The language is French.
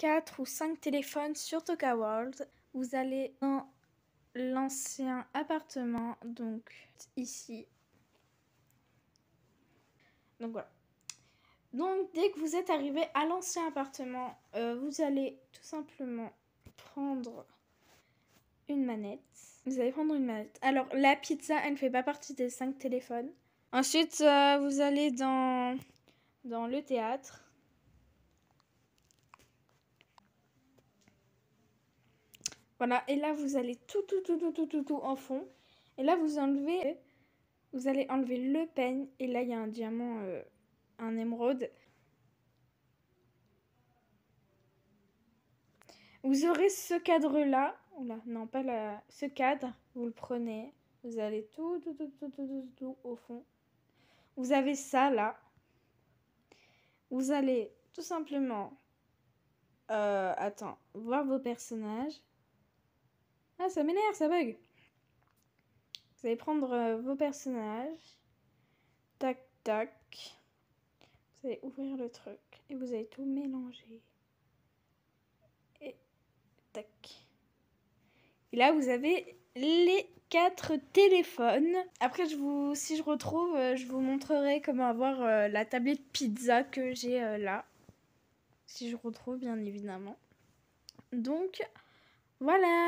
4 ou 5 téléphones sur Toka World. Vous allez dans l'ancien appartement, donc ici. Donc voilà. Donc dès que vous êtes arrivé à l'ancien appartement, euh, vous allez tout simplement prendre une manette. Vous allez prendre une manette. Alors la pizza, elle ne fait pas partie des 5 téléphones. Ensuite, euh, vous allez dans, dans le théâtre. Voilà, et là vous allez tout, tout, tout, tout, tout, tout, tout en fond. Et là vous enlevez, vous allez enlever le peigne. Et là il y a un diamant, un émeraude. Vous aurez ce cadre là. non pas la Ce cadre, vous le prenez. Vous allez tout, tout, tout, tout, tout, tout, tout au fond. Vous avez ça là. Vous allez tout simplement, euh, attends, voir vos personnages. Ah, ça m'énerve, ça bug. Vous allez prendre euh, vos personnages. Tac, tac. Vous allez ouvrir le truc et vous allez tout mélanger. Et tac. Et là, vous avez les quatre téléphones. Après, si je retrouve, euh, je vous montrerai comment avoir euh, la tablette pizza que j'ai là. Si je retrouve, bien évidemment. Donc, voilà